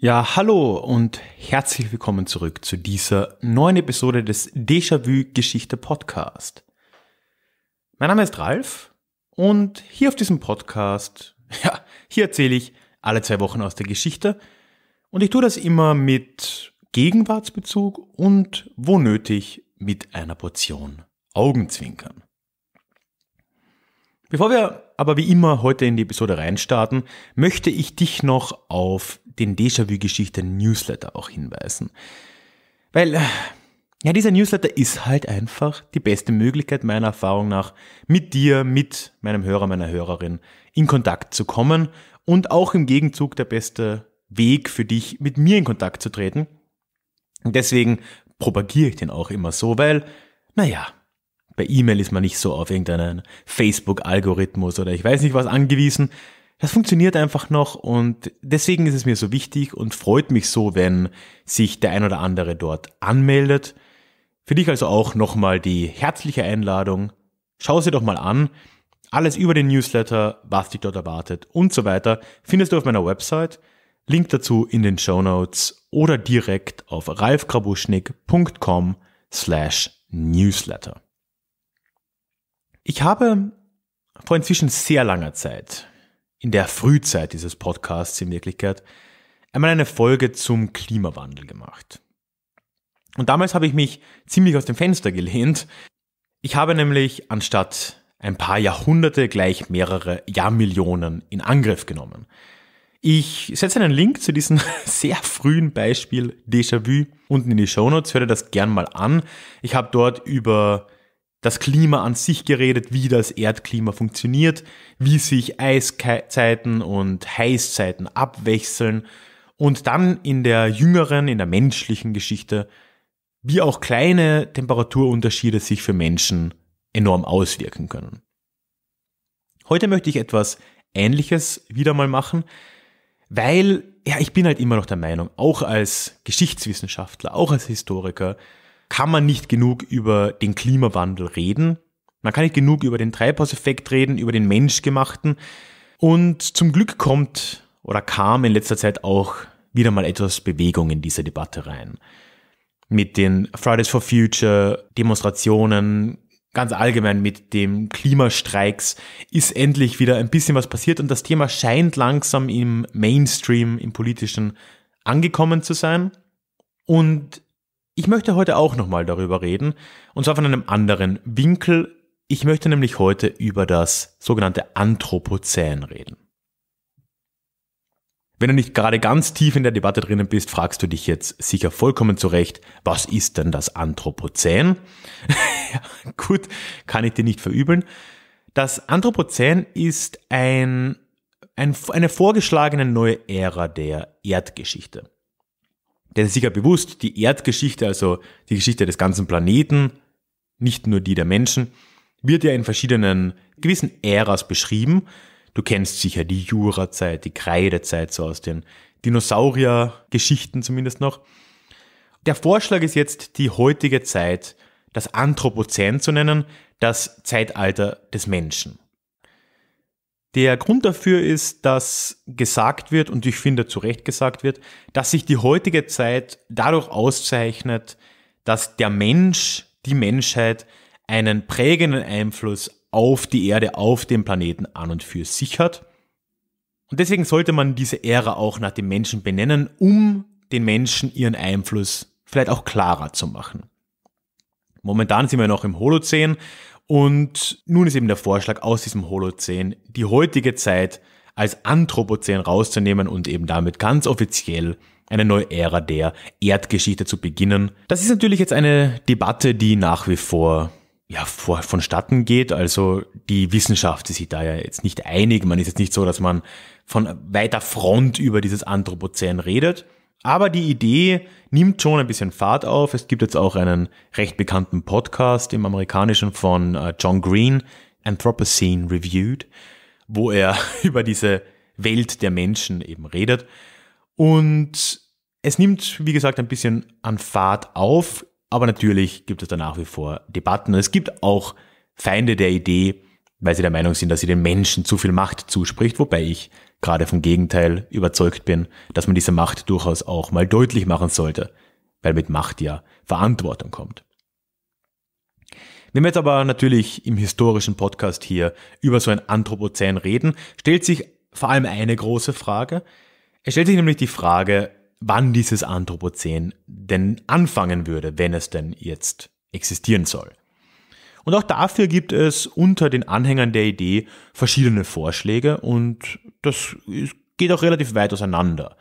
Ja, hallo und herzlich willkommen zurück zu dieser neuen Episode des Déjà-vu Geschichte Podcast. Mein Name ist Ralf und hier auf diesem Podcast, ja, hier erzähle ich alle zwei Wochen aus der Geschichte und ich tue das immer mit Gegenwartsbezug und wo nötig mit einer Portion Augenzwinkern. Bevor wir aber wie immer heute in die Episode reinstarten, möchte ich dich noch auf den Déjà-vu-Geschichten-Newsletter auch hinweisen. Weil, äh, ja, dieser Newsletter ist halt einfach die beste Möglichkeit meiner Erfahrung nach, mit dir, mit meinem Hörer, meiner Hörerin in Kontakt zu kommen und auch im Gegenzug der beste Weg für dich, mit mir in Kontakt zu treten. Und deswegen propagiere ich den auch immer so, weil, naja, bei E-Mail ist man nicht so auf irgendeinen Facebook-Algorithmus oder ich weiß nicht was angewiesen das funktioniert einfach noch und deswegen ist es mir so wichtig und freut mich so, wenn sich der ein oder andere dort anmeldet. Für dich also auch nochmal die herzliche Einladung. Schau sie doch mal an. Alles über den Newsletter, was dich dort erwartet und so weiter, findest du auf meiner Website. Link dazu in den Show Notes oder direkt auf ralfgrabuschnick.com slash newsletter. Ich habe vor inzwischen sehr langer Zeit in der Frühzeit dieses Podcasts in Wirklichkeit einmal eine Folge zum Klimawandel gemacht. Und damals habe ich mich ziemlich aus dem Fenster gelehnt. Ich habe nämlich anstatt ein paar Jahrhunderte gleich mehrere Jahrmillionen in Angriff genommen. Ich setze einen Link zu diesem sehr frühen Beispiel Déjà-vu unten in die Shownotes. Hör dir das gern mal an. Ich habe dort über das Klima an sich geredet, wie das Erdklima funktioniert, wie sich Eiszeiten und Heißzeiten abwechseln und dann in der jüngeren, in der menschlichen Geschichte, wie auch kleine Temperaturunterschiede sich für Menschen enorm auswirken können. Heute möchte ich etwas Ähnliches wieder mal machen, weil, ja, ich bin halt immer noch der Meinung, auch als Geschichtswissenschaftler, auch als Historiker, kann man nicht genug über den Klimawandel reden. Man kann nicht genug über den Treibhauseffekt reden, über den menschgemachten. Und zum Glück kommt oder kam in letzter Zeit auch wieder mal etwas Bewegung in diese Debatte rein. Mit den Fridays for Future Demonstrationen, ganz allgemein mit dem Klimastreiks ist endlich wieder ein bisschen was passiert und das Thema scheint langsam im Mainstream, im politischen angekommen zu sein. Und ich möchte heute auch nochmal darüber reden, und zwar von einem anderen Winkel. Ich möchte nämlich heute über das sogenannte Anthropozän reden. Wenn du nicht gerade ganz tief in der Debatte drinnen bist, fragst du dich jetzt sicher vollkommen zurecht, was ist denn das Anthropozän? ja, gut, kann ich dir nicht verübeln. Das Anthropozän ist ein, ein, eine vorgeschlagene neue Ära der Erdgeschichte der ist sicher bewusst, die Erdgeschichte, also die Geschichte des ganzen Planeten, nicht nur die der Menschen, wird ja in verschiedenen gewissen Äras beschrieben. Du kennst sicher die Jurazeit, die Kreidezeit, so aus den Dinosaurier-Geschichten zumindest noch. Der Vorschlag ist jetzt, die heutige Zeit, das Anthropozän zu nennen, das Zeitalter des Menschen. Der Grund dafür ist, dass gesagt wird, und ich finde zu Recht gesagt wird, dass sich die heutige Zeit dadurch auszeichnet, dass der Mensch, die Menschheit einen prägenden Einfluss auf die Erde, auf den Planeten an und für sich hat. Und deswegen sollte man diese Ära auch nach dem Menschen benennen, um den Menschen ihren Einfluss vielleicht auch klarer zu machen. Momentan sind wir noch im Holozän und nun ist eben der Vorschlag aus diesem Holozän, die heutige Zeit als Anthropozän rauszunehmen und eben damit ganz offiziell eine neue Ära der Erdgeschichte zu beginnen. Das ist natürlich jetzt eine Debatte, die nach wie vor ja, vor, vonstatten geht. Also die Wissenschaft ist sich da ja jetzt nicht einig. Man ist jetzt nicht so, dass man von weiter Front über dieses Anthropozän redet. Aber die Idee nimmt schon ein bisschen Fahrt auf. Es gibt jetzt auch einen recht bekannten Podcast im amerikanischen von äh, John Green, Anthropocene Reviewed, wo er über diese Welt der Menschen eben redet. Und es nimmt, wie gesagt, ein bisschen an Fahrt auf, aber natürlich gibt es da nach wie vor Debatten. Es gibt auch Feinde der Idee, weil sie der Meinung sind, dass sie den Menschen zu viel Macht zuspricht, wobei ich gerade vom Gegenteil überzeugt bin, dass man diese Macht durchaus auch mal deutlich machen sollte, weil mit Macht ja Verantwortung kommt. Wenn wir jetzt aber natürlich im historischen Podcast hier über so ein Anthropozän reden, stellt sich vor allem eine große Frage. Es stellt sich nämlich die Frage, wann dieses Anthropozän denn anfangen würde, wenn es denn jetzt existieren soll. Und auch dafür gibt es unter den Anhängern der Idee verschiedene Vorschläge und das geht auch relativ weit auseinander.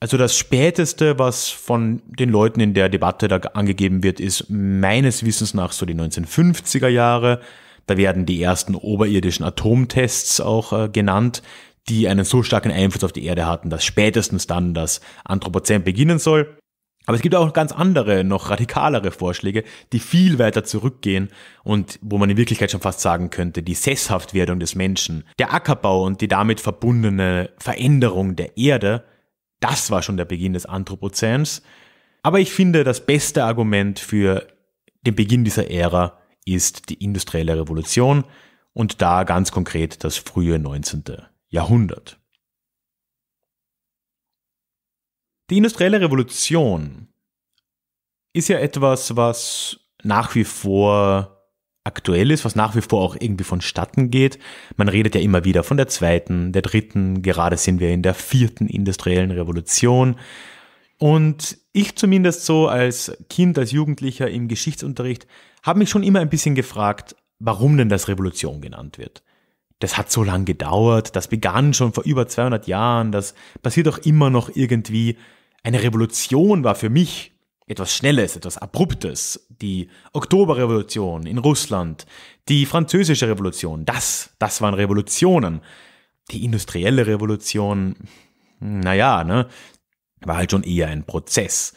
Also das Späteste, was von den Leuten in der Debatte da angegeben wird, ist meines Wissens nach so die 1950er Jahre. Da werden die ersten oberirdischen Atomtests auch äh, genannt, die einen so starken Einfluss auf die Erde hatten, dass spätestens dann das Anthropozän beginnen soll. Aber es gibt auch ganz andere, noch radikalere Vorschläge, die viel weiter zurückgehen und wo man in Wirklichkeit schon fast sagen könnte, die Sesshaftwerdung des Menschen, der Ackerbau und die damit verbundene Veränderung der Erde, das war schon der Beginn des Anthropozäns. Aber ich finde, das beste Argument für den Beginn dieser Ära ist die industrielle Revolution und da ganz konkret das frühe 19. Jahrhundert. Die industrielle Revolution ist ja etwas, was nach wie vor aktuell ist, was nach wie vor auch irgendwie vonstatten geht. Man redet ja immer wieder von der zweiten, der dritten, gerade sind wir in der vierten industriellen Revolution. Und ich zumindest so als Kind, als Jugendlicher im Geschichtsunterricht, habe mich schon immer ein bisschen gefragt, warum denn das Revolution genannt wird. Das hat so lange gedauert, das begann schon vor über 200 Jahren, das passiert auch immer noch irgendwie. Eine Revolution war für mich etwas Schnelles, etwas Abruptes. Die Oktoberrevolution in Russland, die Französische Revolution, das, das waren Revolutionen. Die industrielle Revolution, naja, ne, war halt schon eher ein Prozess.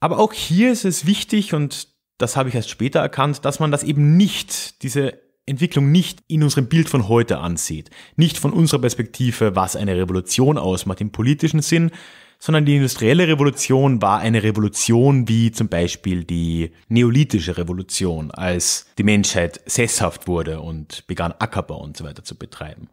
Aber auch hier ist es wichtig, und das habe ich erst später erkannt, dass man das eben nicht, diese Entwicklung nicht in unserem Bild von heute ansieht, nicht von unserer Perspektive, was eine Revolution ausmacht im politischen Sinn, sondern die industrielle Revolution war eine Revolution wie zum Beispiel die neolithische Revolution, als die Menschheit sesshaft wurde und begann Ackerbau und so weiter zu betreiben.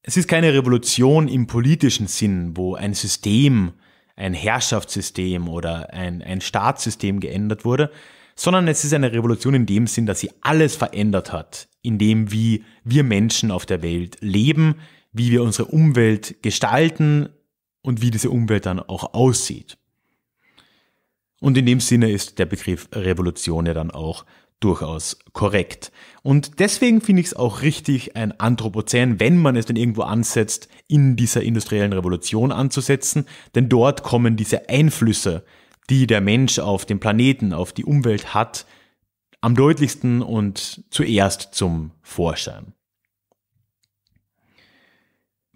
Es ist keine Revolution im politischen Sinn, wo ein System, ein Herrschaftssystem oder ein, ein Staatssystem geändert wurde, sondern es ist eine Revolution in dem Sinn, dass sie alles verändert hat, in dem wie wir Menschen auf der Welt leben, wie wir unsere Umwelt gestalten, und wie diese Umwelt dann auch aussieht. Und in dem Sinne ist der Begriff Revolution ja dann auch durchaus korrekt. Und deswegen finde ich es auch richtig, ein Anthropozän, wenn man es denn irgendwo ansetzt, in dieser industriellen Revolution anzusetzen, denn dort kommen diese Einflüsse, die der Mensch auf den Planeten, auf die Umwelt hat, am deutlichsten und zuerst zum Vorschein.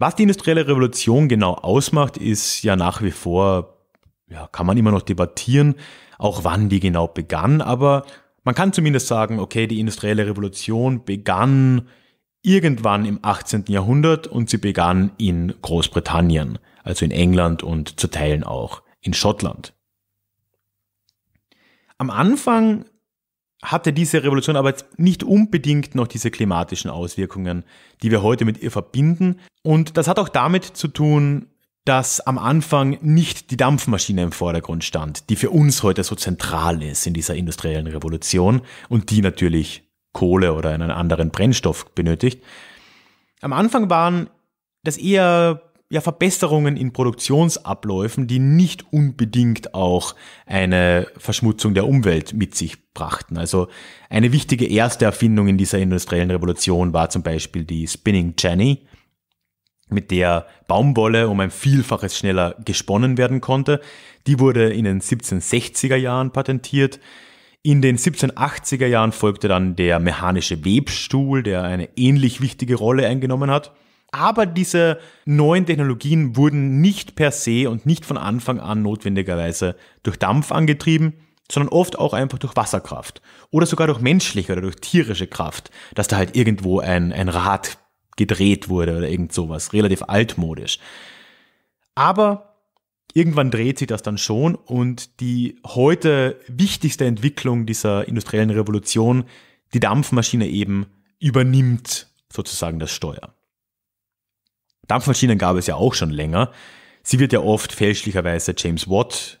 Was die industrielle Revolution genau ausmacht, ist ja nach wie vor, ja, kann man immer noch debattieren, auch wann die genau begann, aber man kann zumindest sagen, okay, die industrielle Revolution begann irgendwann im 18. Jahrhundert und sie begann in Großbritannien, also in England und zu Teilen auch in Schottland. Am Anfang hatte diese Revolution aber jetzt nicht unbedingt noch diese klimatischen Auswirkungen, die wir heute mit ihr verbinden. Und das hat auch damit zu tun, dass am Anfang nicht die Dampfmaschine im Vordergrund stand, die für uns heute so zentral ist in dieser industriellen Revolution und die natürlich Kohle oder einen anderen Brennstoff benötigt. Am Anfang waren das eher ja, Verbesserungen in Produktionsabläufen, die nicht unbedingt auch eine Verschmutzung der Umwelt mit sich brachten. Also eine wichtige erste Erfindung in dieser industriellen Revolution war zum Beispiel die Spinning Jenny, mit der Baumwolle um ein Vielfaches schneller gesponnen werden konnte. Die wurde in den 1760er Jahren patentiert. In den 1780er Jahren folgte dann der mechanische Webstuhl, der eine ähnlich wichtige Rolle eingenommen hat. Aber diese neuen Technologien wurden nicht per se und nicht von Anfang an notwendigerweise durch Dampf angetrieben, sondern oft auch einfach durch Wasserkraft oder sogar durch menschliche oder durch tierische Kraft, dass da halt irgendwo ein, ein Rad gedreht wurde oder irgend sowas, relativ altmodisch. Aber irgendwann dreht sich das dann schon und die heute wichtigste Entwicklung dieser industriellen Revolution, die Dampfmaschine eben, übernimmt sozusagen das Steuer. Dampfmaschinen gab es ja auch schon länger. Sie wird ja oft fälschlicherweise James Watt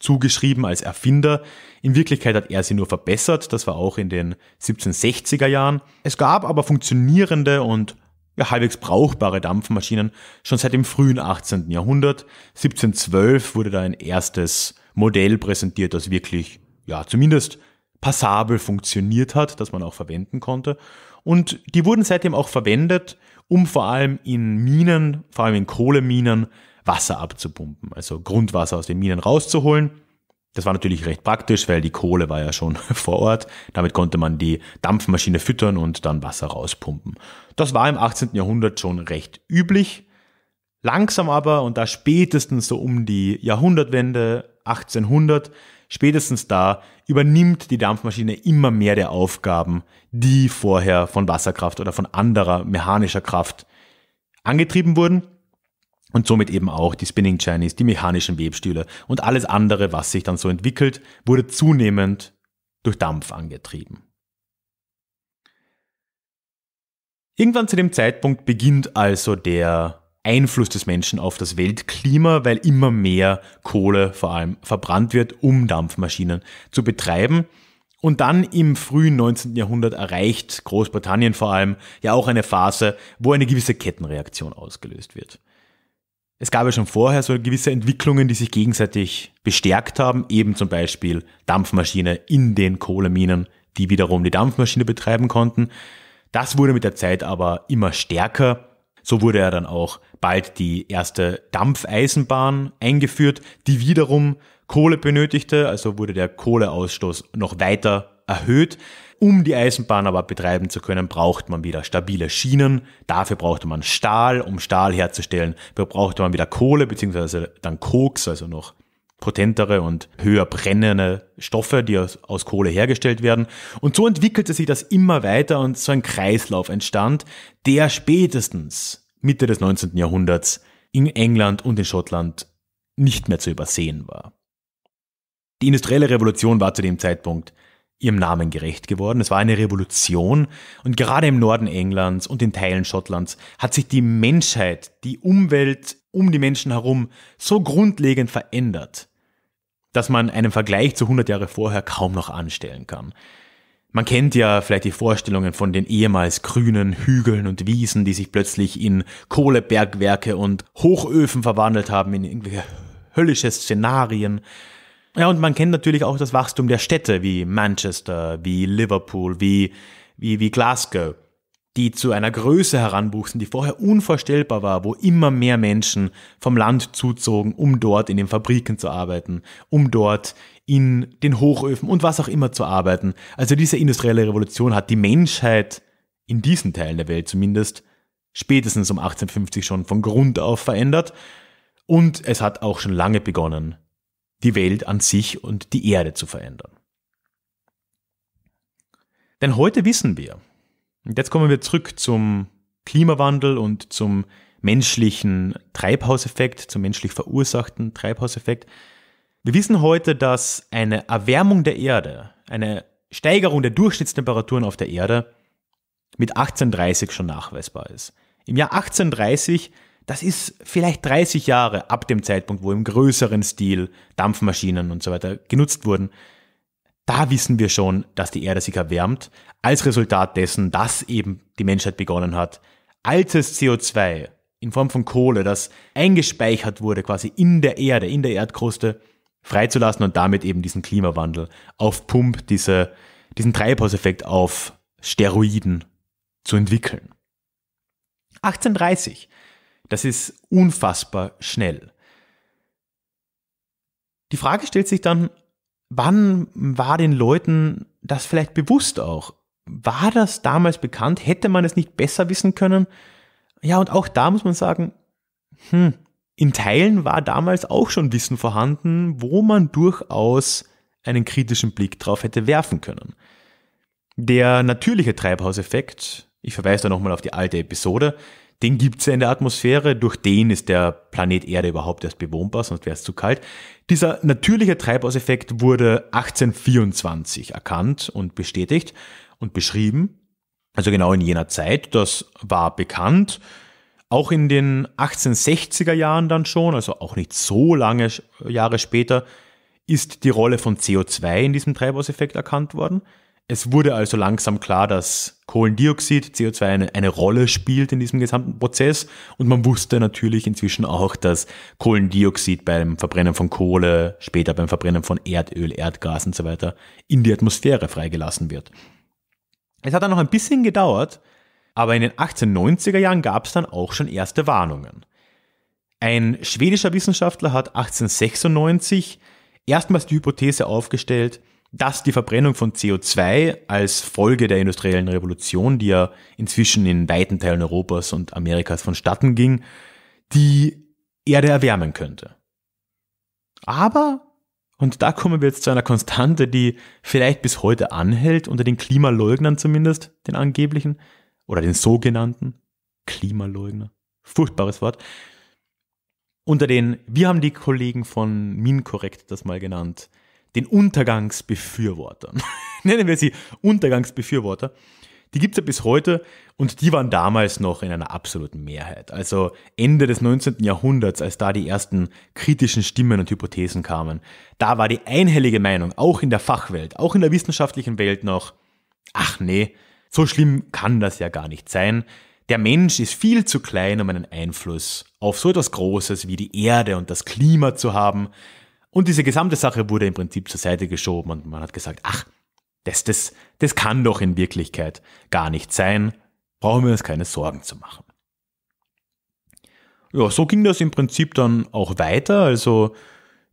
zugeschrieben als Erfinder. In Wirklichkeit hat er sie nur verbessert, das war auch in den 1760er Jahren. Es gab aber funktionierende und ja, halbwegs brauchbare Dampfmaschinen schon seit dem frühen 18. Jahrhundert. 1712 wurde da ein erstes Modell präsentiert, das wirklich, ja, zumindest passabel funktioniert hat, das man auch verwenden konnte. Und die wurden seitdem auch verwendet um vor allem in Minen, vor allem in Kohleminen, Wasser abzupumpen, also Grundwasser aus den Minen rauszuholen. Das war natürlich recht praktisch, weil die Kohle war ja schon vor Ort. Damit konnte man die Dampfmaschine füttern und dann Wasser rauspumpen. Das war im 18. Jahrhundert schon recht üblich. Langsam aber, und da spätestens so um die Jahrhundertwende 1800, spätestens da übernimmt die Dampfmaschine immer mehr der Aufgaben, die vorher von Wasserkraft oder von anderer mechanischer Kraft angetrieben wurden und somit eben auch die Spinning Chinese, die mechanischen Webstühle und alles andere, was sich dann so entwickelt, wurde zunehmend durch Dampf angetrieben. Irgendwann zu dem Zeitpunkt beginnt also der Einfluss des Menschen auf das Weltklima, weil immer mehr Kohle vor allem verbrannt wird, um Dampfmaschinen zu betreiben. Und dann im frühen 19. Jahrhundert erreicht Großbritannien vor allem ja auch eine Phase, wo eine gewisse Kettenreaktion ausgelöst wird. Es gab ja schon vorher so gewisse Entwicklungen, die sich gegenseitig bestärkt haben, eben zum Beispiel Dampfmaschine in den Kohleminen, die wiederum die Dampfmaschine betreiben konnten. Das wurde mit der Zeit aber immer stärker so wurde ja dann auch bald die erste Dampfeisenbahn eingeführt, die wiederum Kohle benötigte, also wurde der Kohleausstoß noch weiter erhöht. Um die Eisenbahn aber betreiben zu können, braucht man wieder stabile Schienen. Dafür brauchte man Stahl, um Stahl herzustellen. Brauchte man wieder Kohle, bzw. dann Koks, also noch potentere und höher brennende Stoffe, die aus, aus, Kohle hergestellt werden. Und so entwickelte sich das immer weiter und so ein Kreislauf entstand, der spätestens Mitte des 19. Jahrhunderts in England und in Schottland nicht mehr zu übersehen war. Die industrielle Revolution war zu dem Zeitpunkt ihrem Namen gerecht geworden. Es war eine Revolution und gerade im Norden Englands und in Teilen Schottlands hat sich die Menschheit, die Umwelt um die Menschen herum so grundlegend verändert, dass man einen Vergleich zu 100 Jahre vorher kaum noch anstellen kann. Man kennt ja vielleicht die Vorstellungen von den ehemals grünen Hügeln und Wiesen, die sich plötzlich in Kohlebergwerke und Hochöfen verwandelt haben, in irgendwelche höllische Szenarien. Ja, und man kennt natürlich auch das Wachstum der Städte wie Manchester, wie Liverpool, wie, wie, wie Glasgow die zu einer Größe heranwuchsen, die vorher unvorstellbar war, wo immer mehr Menschen vom Land zuzogen, um dort in den Fabriken zu arbeiten, um dort in den Hochöfen und was auch immer zu arbeiten. Also diese industrielle Revolution hat die Menschheit in diesen Teilen der Welt zumindest spätestens um 1850 schon von Grund auf verändert und es hat auch schon lange begonnen, die Welt an sich und die Erde zu verändern. Denn heute wissen wir, und Jetzt kommen wir zurück zum Klimawandel und zum menschlichen Treibhauseffekt, zum menschlich verursachten Treibhauseffekt. Wir wissen heute, dass eine Erwärmung der Erde, eine Steigerung der Durchschnittstemperaturen auf der Erde mit 1830 schon nachweisbar ist. Im Jahr 1830, das ist vielleicht 30 Jahre ab dem Zeitpunkt, wo im größeren Stil Dampfmaschinen und so weiter genutzt wurden, da wissen wir schon, dass die Erde sich erwärmt, als Resultat dessen, dass eben die Menschheit begonnen hat, altes CO2 in Form von Kohle, das eingespeichert wurde quasi in der Erde, in der Erdkruste, freizulassen und damit eben diesen Klimawandel auf Pump, diese, diesen Treibhauseffekt auf Steroiden zu entwickeln. 1830, das ist unfassbar schnell. Die Frage stellt sich dann, wann war den Leuten das vielleicht bewusst auch? War das damals bekannt? Hätte man es nicht besser wissen können? Ja, und auch da muss man sagen, hm, in Teilen war damals auch schon Wissen vorhanden, wo man durchaus einen kritischen Blick drauf hätte werfen können. Der natürliche Treibhauseffekt, ich verweise da nochmal auf die alte Episode, den gibt es ja in der Atmosphäre, durch den ist der Planet Erde überhaupt erst bewohnbar, sonst wäre es zu kalt. Dieser natürliche Treibhauseffekt wurde 1824 erkannt und bestätigt und beschrieben, also genau in jener Zeit, das war bekannt. Auch in den 1860er Jahren dann schon, also auch nicht so lange Jahre später, ist die Rolle von CO2 in diesem Treibhauseffekt erkannt worden. Es wurde also langsam klar, dass Kohlendioxid, CO2 eine, eine Rolle spielt in diesem gesamten Prozess und man wusste natürlich inzwischen auch, dass Kohlendioxid beim Verbrennen von Kohle, später beim Verbrennen von Erdöl, Erdgas und so weiter in die Atmosphäre freigelassen wird. Es hat dann noch ein bisschen gedauert, aber in den 1890er Jahren gab es dann auch schon erste Warnungen. Ein schwedischer Wissenschaftler hat 1896 erstmals die Hypothese aufgestellt, dass die Verbrennung von CO2 als Folge der industriellen Revolution, die ja inzwischen in weiten Teilen Europas und Amerikas vonstatten ging, die Erde erwärmen könnte. Aber, und da kommen wir jetzt zu einer Konstante, die vielleicht bis heute anhält, unter den Klimaleugnern zumindest, den angeblichen, oder den sogenannten Klimaleugner. Furchtbares Wort. Unter den, wir haben die Kollegen von Minkorrekt das mal genannt, den Untergangsbefürwortern. Nennen wir sie Untergangsbefürworter. Die gibt es ja bis heute und die waren damals noch in einer absoluten Mehrheit. Also Ende des 19. Jahrhunderts, als da die ersten kritischen Stimmen und Hypothesen kamen, da war die einhellige Meinung, auch in der Fachwelt, auch in der wissenschaftlichen Welt noch, ach nee, so schlimm kann das ja gar nicht sein. Der Mensch ist viel zu klein, um einen Einfluss auf so etwas Großes wie die Erde und das Klima zu haben. Und diese gesamte Sache wurde im Prinzip zur Seite geschoben und man hat gesagt, ach, das, das, das kann doch in Wirklichkeit gar nicht sein, brauchen wir uns keine Sorgen zu machen. Ja, so ging das im Prinzip dann auch weiter, also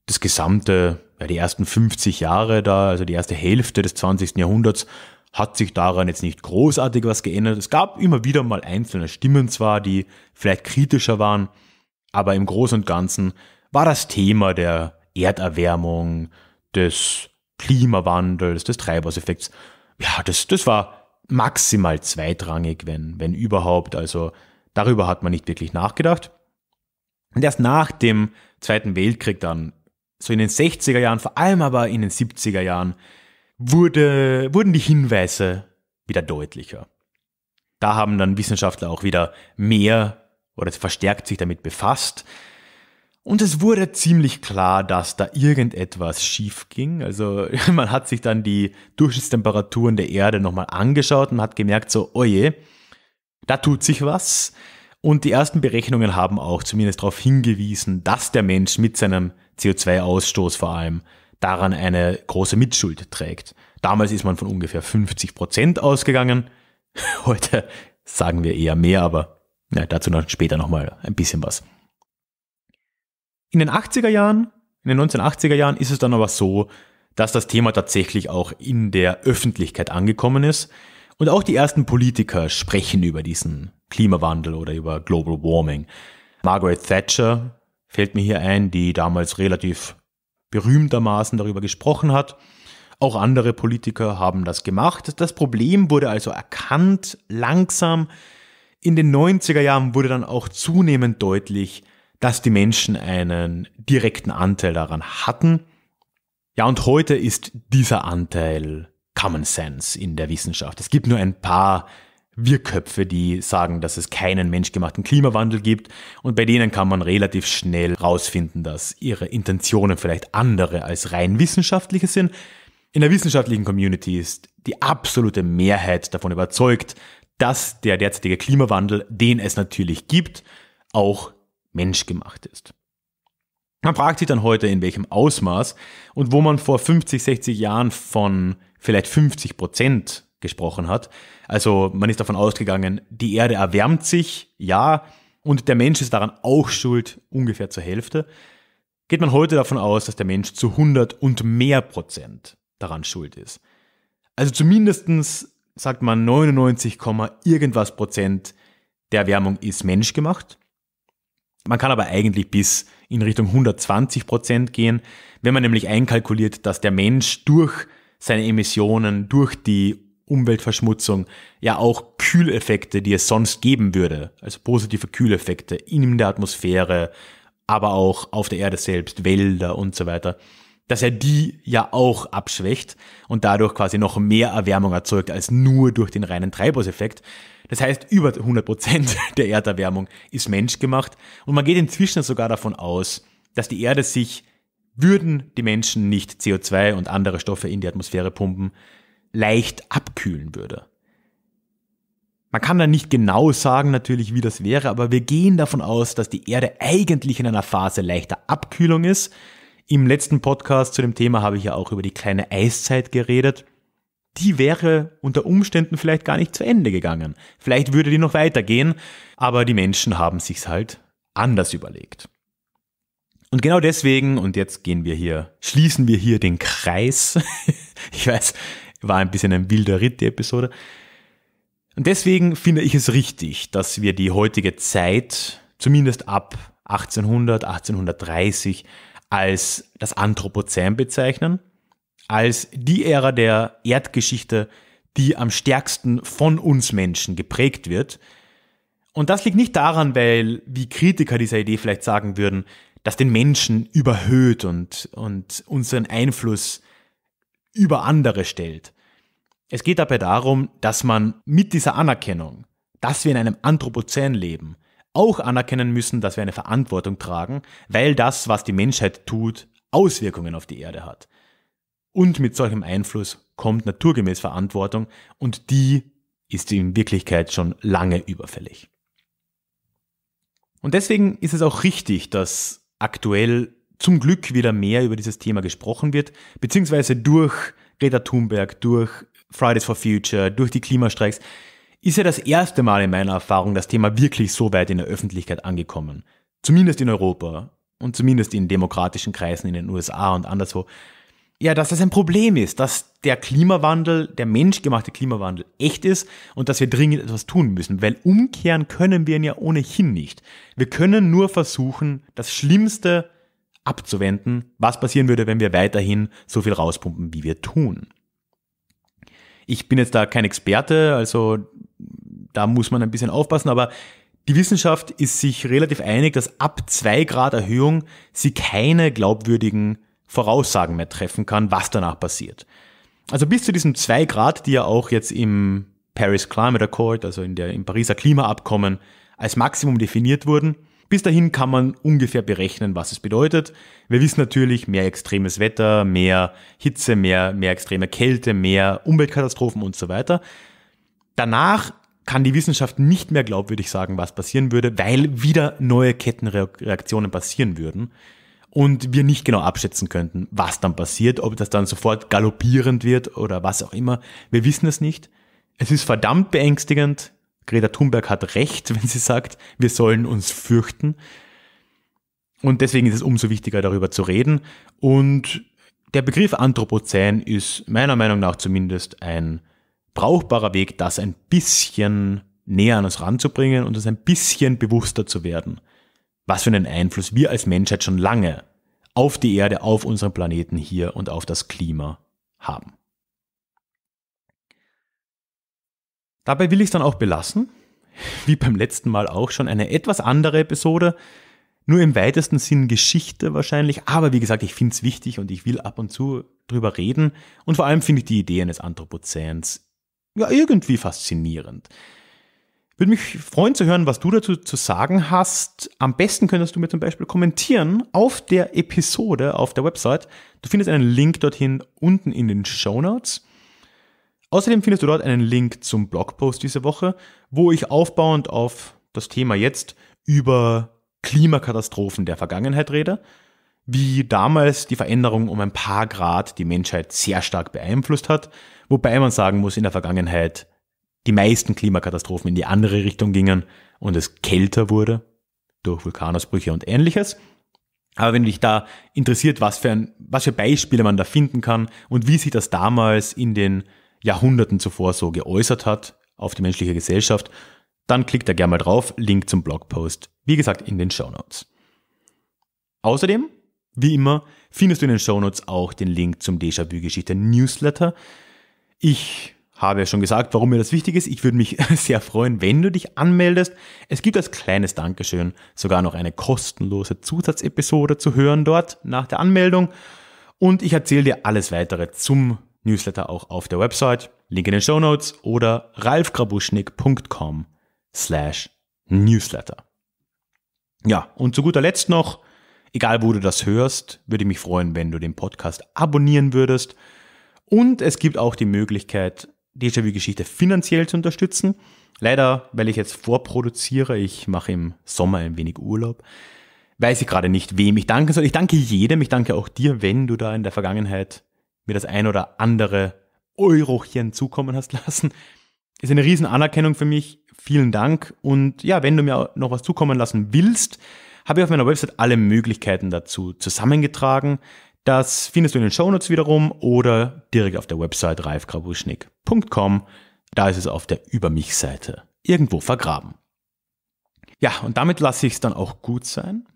das gesamte, ja, die ersten 50 Jahre da, also die erste Hälfte des 20. Jahrhunderts, hat sich daran jetzt nicht großartig was geändert. Es gab immer wieder mal einzelne Stimmen zwar, die vielleicht kritischer waren, aber im Großen und Ganzen war das Thema der Erderwärmung, des Klimawandels, des Treibhauseffekts. Ja, das, das war maximal zweitrangig, wenn, wenn überhaupt. Also darüber hat man nicht wirklich nachgedacht. Und erst nach dem Zweiten Weltkrieg dann, so in den 60er Jahren, vor allem aber in den 70er Jahren, wurde, wurden die Hinweise wieder deutlicher. Da haben dann Wissenschaftler auch wieder mehr oder verstärkt sich damit befasst. Und es wurde ziemlich klar, dass da irgendetwas schief ging. Also man hat sich dann die Durchschnittstemperaturen der Erde nochmal angeschaut und hat gemerkt, so, oje, oh da tut sich was. Und die ersten Berechnungen haben auch zumindest darauf hingewiesen, dass der Mensch mit seinem CO2-Ausstoß vor allem daran eine große Mitschuld trägt. Damals ist man von ungefähr 50 Prozent ausgegangen. Heute sagen wir eher mehr, aber ja, dazu noch später nochmal ein bisschen was. In den 80er Jahren, in den 1980er Jahren ist es dann aber so, dass das Thema tatsächlich auch in der Öffentlichkeit angekommen ist und auch die ersten Politiker sprechen über diesen Klimawandel oder über Global Warming. Margaret Thatcher fällt mir hier ein, die damals relativ berühmtermaßen darüber gesprochen hat. Auch andere Politiker haben das gemacht. Das Problem wurde also erkannt, langsam. In den 90er Jahren wurde dann auch zunehmend deutlich, dass die Menschen einen direkten Anteil daran hatten. Ja, und heute ist dieser Anteil Common Sense in der Wissenschaft. Es gibt nur ein paar Wirrköpfe, die sagen, dass es keinen menschgemachten Klimawandel gibt und bei denen kann man relativ schnell herausfinden, dass ihre Intentionen vielleicht andere als rein wissenschaftliche sind. In der wissenschaftlichen Community ist die absolute Mehrheit davon überzeugt, dass der derzeitige Klimawandel, den es natürlich gibt, auch menschgemacht ist. Man fragt sich dann heute, in welchem Ausmaß und wo man vor 50, 60 Jahren von vielleicht 50 Prozent gesprochen hat. Also man ist davon ausgegangen, die Erde erwärmt sich, ja, und der Mensch ist daran auch schuld, ungefähr zur Hälfte. Geht man heute davon aus, dass der Mensch zu 100 und mehr Prozent daran schuld ist. Also zumindest sagt man 99, irgendwas Prozent der Erwärmung ist menschgemacht. Man kann aber eigentlich bis in Richtung 120 Prozent gehen, wenn man nämlich einkalkuliert, dass der Mensch durch seine Emissionen, durch die Umweltverschmutzung ja auch Kühleffekte, die es sonst geben würde, also positive Kühleffekte in der Atmosphäre, aber auch auf der Erde selbst, Wälder und so weiter, dass er die ja auch abschwächt und dadurch quasi noch mehr Erwärmung erzeugt als nur durch den reinen Treibhauseffekt. Das heißt, über 100% der Erderwärmung ist menschgemacht und man geht inzwischen sogar davon aus, dass die Erde sich, würden die Menschen nicht CO2 und andere Stoffe in die Atmosphäre pumpen, leicht abkühlen würde. Man kann da nicht genau sagen natürlich, wie das wäre, aber wir gehen davon aus, dass die Erde eigentlich in einer Phase leichter Abkühlung ist im letzten Podcast zu dem Thema habe ich ja auch über die kleine Eiszeit geredet. Die wäre unter Umständen vielleicht gar nicht zu Ende gegangen. Vielleicht würde die noch weitergehen, aber die Menschen haben sich's halt anders überlegt. Und genau deswegen, und jetzt gehen wir hier, schließen wir hier den Kreis. ich weiß, war ein bisschen ein wilder Ritt, die Episode. Und deswegen finde ich es richtig, dass wir die heutige Zeit, zumindest ab 1800, 1830, als das Anthropozän bezeichnen, als die Ära der Erdgeschichte, die am stärksten von uns Menschen geprägt wird. Und das liegt nicht daran, weil, wie Kritiker dieser Idee vielleicht sagen würden, das den Menschen überhöht und, und unseren Einfluss über andere stellt. Es geht dabei darum, dass man mit dieser Anerkennung, dass wir in einem Anthropozän leben, auch anerkennen müssen, dass wir eine Verantwortung tragen, weil das, was die Menschheit tut, Auswirkungen auf die Erde hat. Und mit solchem Einfluss kommt naturgemäß Verantwortung und die ist in Wirklichkeit schon lange überfällig. Und deswegen ist es auch richtig, dass aktuell zum Glück wieder mehr über dieses Thema gesprochen wird, beziehungsweise durch Greta Thunberg, durch Fridays for Future, durch die Klimastreiks ist ja das erste Mal in meiner Erfahrung das Thema wirklich so weit in der Öffentlichkeit angekommen. Zumindest in Europa und zumindest in demokratischen Kreisen in den USA und anderswo. Ja, dass das ein Problem ist, dass der Klimawandel, der menschgemachte Klimawandel echt ist und dass wir dringend etwas tun müssen, weil umkehren können wir ihn ja ohnehin nicht. Wir können nur versuchen, das Schlimmste abzuwenden, was passieren würde, wenn wir weiterhin so viel rauspumpen, wie wir tun. Ich bin jetzt da kein Experte, also da muss man ein bisschen aufpassen, aber die Wissenschaft ist sich relativ einig, dass ab zwei Grad Erhöhung sie keine glaubwürdigen Voraussagen mehr treffen kann, was danach passiert. Also bis zu diesem zwei Grad, die ja auch jetzt im Paris Climate Accord, also in der, im Pariser Klimaabkommen, als Maximum definiert wurden, bis dahin kann man ungefähr berechnen, was es bedeutet. Wir wissen natürlich, mehr extremes Wetter, mehr Hitze, mehr, mehr extreme Kälte, mehr Umweltkatastrophen und so weiter. Danach kann die Wissenschaft nicht mehr glaubwürdig sagen, was passieren würde, weil wieder neue Kettenreaktionen passieren würden und wir nicht genau abschätzen könnten, was dann passiert, ob das dann sofort galoppierend wird oder was auch immer. Wir wissen es nicht. Es ist verdammt beängstigend. Greta Thunberg hat recht, wenn sie sagt, wir sollen uns fürchten. Und deswegen ist es umso wichtiger, darüber zu reden. Und der Begriff Anthropozän ist meiner Meinung nach zumindest ein brauchbarer Weg, das ein bisschen näher an uns ranzubringen und uns ein bisschen bewusster zu werden, was für einen Einfluss wir als Menschheit schon lange auf die Erde, auf unseren Planeten hier und auf das Klima haben. Dabei will ich es dann auch belassen, wie beim letzten Mal auch schon eine etwas andere Episode, nur im weitesten Sinn Geschichte wahrscheinlich, aber wie gesagt, ich finde es wichtig und ich will ab und zu drüber reden und vor allem finde ich die Idee eines Anthropozäns ja irgendwie faszinierend. Würde mich freuen zu hören, was du dazu zu sagen hast. Am besten könntest du mir zum Beispiel kommentieren auf der Episode auf der Website. Du findest einen Link dorthin unten in den Show Notes. Außerdem findest du dort einen Link zum Blogpost diese Woche, wo ich aufbauend auf das Thema jetzt über Klimakatastrophen der Vergangenheit rede wie damals die Veränderung um ein paar Grad die Menschheit sehr stark beeinflusst hat, wobei man sagen muss, in der Vergangenheit die meisten Klimakatastrophen in die andere Richtung gingen und es kälter wurde durch Vulkanausbrüche und ähnliches. Aber wenn dich da interessiert, was für, ein, was für Beispiele man da finden kann und wie sich das damals in den Jahrhunderten zuvor so geäußert hat auf die menschliche Gesellschaft, dann klickt da gerne mal drauf. Link zum Blogpost, wie gesagt, in den Show Notes. Außerdem wie immer findest du in den Shownotes auch den Link zum Déjà-vu-Geschichte-Newsletter. Ich habe ja schon gesagt, warum mir das wichtig ist. Ich würde mich sehr freuen, wenn du dich anmeldest. Es gibt als kleines Dankeschön sogar noch eine kostenlose Zusatzepisode zu hören dort nach der Anmeldung. Und ich erzähle dir alles weitere zum Newsletter auch auf der Website. Link in den Show Notes oder ralfgrabuschnik.com slash Newsletter. Ja, und zu guter Letzt noch Egal, wo du das hörst, würde ich mich freuen, wenn du den Podcast abonnieren würdest. Und es gibt auch die Möglichkeit, Déjà-vu-Geschichte finanziell zu unterstützen. Leider, weil ich jetzt vorproduziere, ich mache im Sommer ein wenig Urlaub, weiß ich gerade nicht, wem ich danken soll. Ich danke jedem, ich danke auch dir, wenn du da in der Vergangenheit mir das ein oder andere Eurochen zukommen hast lassen. Ist eine riesen Anerkennung für mich. Vielen Dank. Und ja, wenn du mir noch was zukommen lassen willst, habe ich auf meiner Website alle Möglichkeiten dazu zusammengetragen. Das findest du in den Shownotes wiederum oder direkt auf der Website ralfgrabuschnick.com. Da ist es auf der Über mich-Seite irgendwo vergraben. Ja, und damit lasse ich es dann auch gut sein.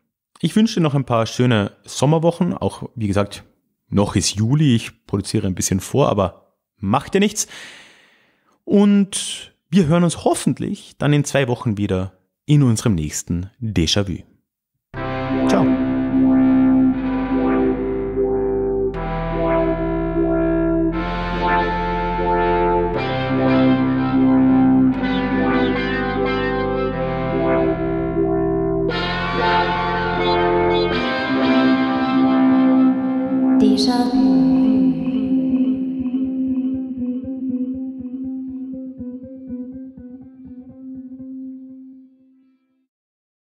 Ich wünsche dir noch ein paar schöne Sommerwochen. Auch wie gesagt, noch ist Juli. Ich produziere ein bisschen vor, aber macht dir nichts. Und wir hören uns hoffentlich dann in zwei Wochen wieder in unserem nächsten Déjà-vu. 叫。地上。